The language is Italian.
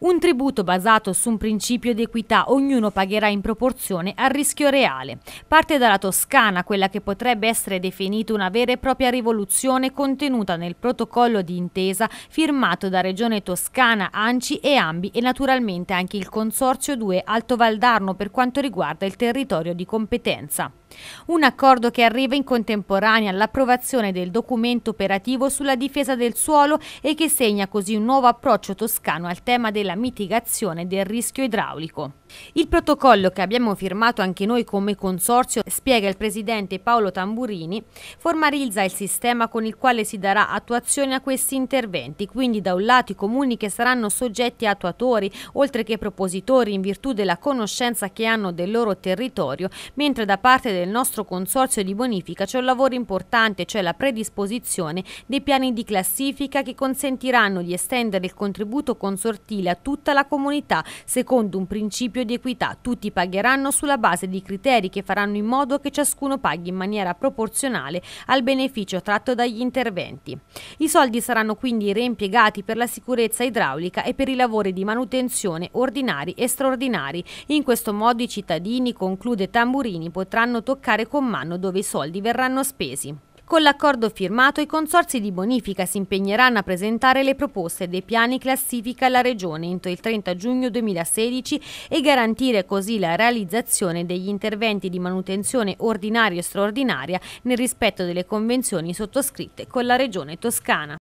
Un tributo basato su un principio di equità, ognuno pagherà in proporzione al rischio reale. Parte dalla Toscana quella che potrebbe essere definita una vera e propria rivoluzione contenuta nel protocollo di intesa firmato da Regione Toscana, Anci e Ambi e naturalmente anche il Consorzio 2 Alto Valdarno per quanto riguarda il territorio di competenza. Un accordo che arriva in contemporanea all'approvazione del documento operativo sulla difesa del suolo e che segna così un nuovo approccio toscano al tema della mitigazione del rischio idraulico. Il protocollo che abbiamo firmato anche noi come consorzio, spiega il presidente Paolo Tamburini, formalizza il sistema con il quale si darà attuazione a questi interventi, quindi da un lato i comuni che saranno soggetti attuatori, oltre che propositori in virtù della conoscenza che hanno del loro territorio, mentre da parte del nostro consorzio di bonifica c'è un lavoro importante, cioè la predisposizione dei piani di classifica che consentiranno di estendere il contributo consortile a tutta la comunità, secondo un principio principio di equità. Tutti pagheranno sulla base di criteri che faranno in modo che ciascuno paghi in maniera proporzionale al beneficio tratto dagli interventi. I soldi saranno quindi reimpiegati per la sicurezza idraulica e per i lavori di manutenzione ordinari e straordinari. In questo modo i cittadini, conclude Tamburini, potranno toccare con mano dove i soldi verranno spesi. Con l'accordo firmato i consorzi di bonifica si impegneranno a presentare le proposte dei piani classifica alla Regione entro il 30 giugno 2016 e garantire così la realizzazione degli interventi di manutenzione ordinaria e straordinaria nel rispetto delle convenzioni sottoscritte con la Regione Toscana.